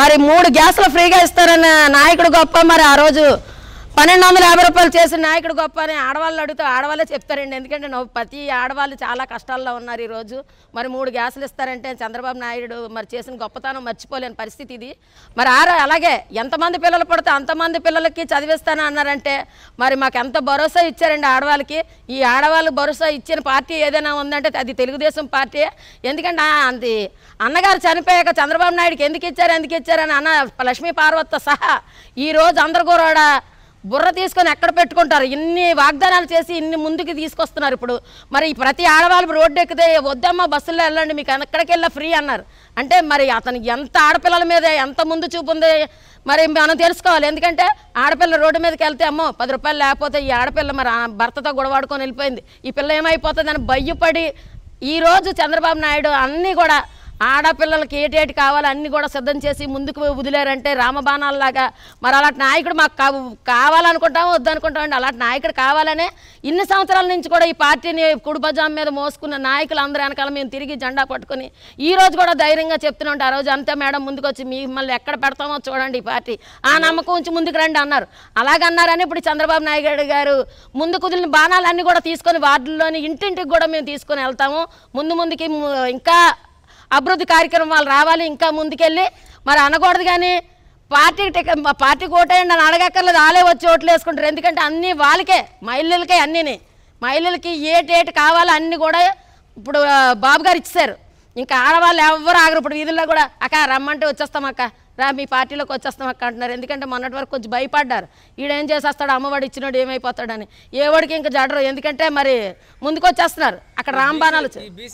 మరి మూడు గ్యాసులు ఫ్రీగా ఇస్తారన్న నాయకుడు గొప్ప మరి ఆ రోజు పన్నెండు వందల యాభై రూపాయలు చేసిన నాయకుడు గొప్ప అని ఆడవాళ్ళు అడుగుతా ఆడవాళ్ళే చెప్తారండి ఎందుకంటే ప్రతి ఆడవాళ్ళు చాలా కష్టాల్లో ఉన్నారు ఈరోజు మరి మూడు గ్యాసులు ఇస్తారంటే చంద్రబాబు నాయుడు మరి చేసిన గొప్పతనం మర్చిపోలేని పరిస్థితి ఇది మరి ఆరో అలాగే ఎంతమంది పిల్లలు పడితే అంతమంది పిల్లలకి చదివిస్తాను అన్నారంటే మరి మాకు ఎంత భరోసా ఇచ్చారండి ఆడవాళ్ళకి ఈ ఆడవాళ్ళు భరోసా ఇచ్చిన పార్టీ ఏదైనా ఉందంటే అది తెలుగుదేశం పార్టీ ఎందుకంటే అది అన్నగారు చనిపోయాక చంద్రబాబు నాయుడుకి ఎందుకు ఇచ్చారు ఎందుకు ఇచ్చారని అన్న లక్ష్మీ పార్వతితో సహా ఈరోజు అందరు కూడా బుర్ర తీసుకొని ఎక్కడ పెట్టుకుంటారు ఇన్ని వాగ్దానాలు చేసి ఇన్ని ముందుకు తీసుకొస్తున్నారు ఇప్పుడు మరి ప్రతి ఆడవాళ్ళు రోడ్డు ఎక్కితే వద్దమ్మా బస్సులో వెళ్ళండి మీకు ఎక్కడికి వెళ్ళా ఫ్రీ అన్నారు అంటే మరి అతను ఎంత ఆడపిల్లల మీద ఎంత ముందు చూపు ఉంది మరి మనం తెలుసుకోవాలి ఎందుకంటే ఆడపిల్ల రోడ్డు మీదకి వెళ్తే అమ్మో పది రూపాయలు లేకపోతే ఈ ఆడపిల్ల మరి భర్తతో గొడవాడుకొని వెళ్ళిపోయింది ఈ పిల్ల ఏమైపోతుంది అని భయపడి ఈరోజు చంద్రబాబు నాయుడు అన్నీ కూడా ఆడపిల్లలకి ఏటేటి కావాలి అన్ని కూడా సిద్ధం చేసి ముందుకు వదిలేరంటే రామబాణాల్లాగా మరి అలాంటి నాయకుడు మాకు కావాలనుకుంటాం వద్దనుకుంటామండి అలాంటి నాయకుడు కావాలనే ఇన్ని సంవత్సరాల నుంచి కూడా ఈ పార్టీని కుడుబజాం మీద మోసుకున్న నాయకులు అందరూ వెనకాల మేము తిరిగి జెండా పట్టుకుని ఈ రోజు కూడా ధైర్యంగా చెప్తున్నాం ఆ రోజు అంతే మేడం ముందుకు వచ్చి మిమ్మల్ని ఎక్కడ పెడతామో చూడండి ఈ పార్టీ ఆ నమ్మకం ఉంచి ముందుకు రండి అన్నారు అలాగన్నారని ఇప్పుడు చంద్రబాబు నాయుడు గారు ముందు కుదిలిన బాణాలన్నీ కూడా తీసుకొని వార్డుల్లోని ఇంటింటికి కూడా మేము తీసుకొని వెళ్తాము ముందు ముందుకి ఇంకా అభివృద్ధి కార్యక్రమం వాళ్ళు రావాలి ఇంకా ముందుకెళ్ళి మరి అనకూడదు కానీ పార్టీ పార్టీ కోటేయండి నన్ను అడగక్కర్లేదు వాళ్ళే వచ్చి ఓట్లు వేసుకుంటారు ఎందుకంటే అన్నీ వాళ్ళకే మహిళలకే అన్నీని మహిళలకి ఏటి కావాలో అన్నీ కూడా ఇప్పుడు బాబు గారు ఇచ్చారు ఇంకా ఆడవాళ్ళు ఎవరు ఆగరు ఇప్పుడు వీధుల్లో కూడా అక్క రమ్మంటే వచ్చేస్తాం అక్క రా మీ పార్టీలోకి వచ్చేస్తాం అక్క అంటున్నారు ఎందుకంటే మొన్నటి వరకు కొంచెం భయపడ్డారు ఈడేం చేసేస్తాడు అమ్మవాడు ఇచ్చినాడు ఏమైపోతాడని ఏవాడికి ఇంకా జడరు ఎందుకంటే మరి ముందుకు వచ్చేస్తున్నారు అక్కడ రాంబాణాలు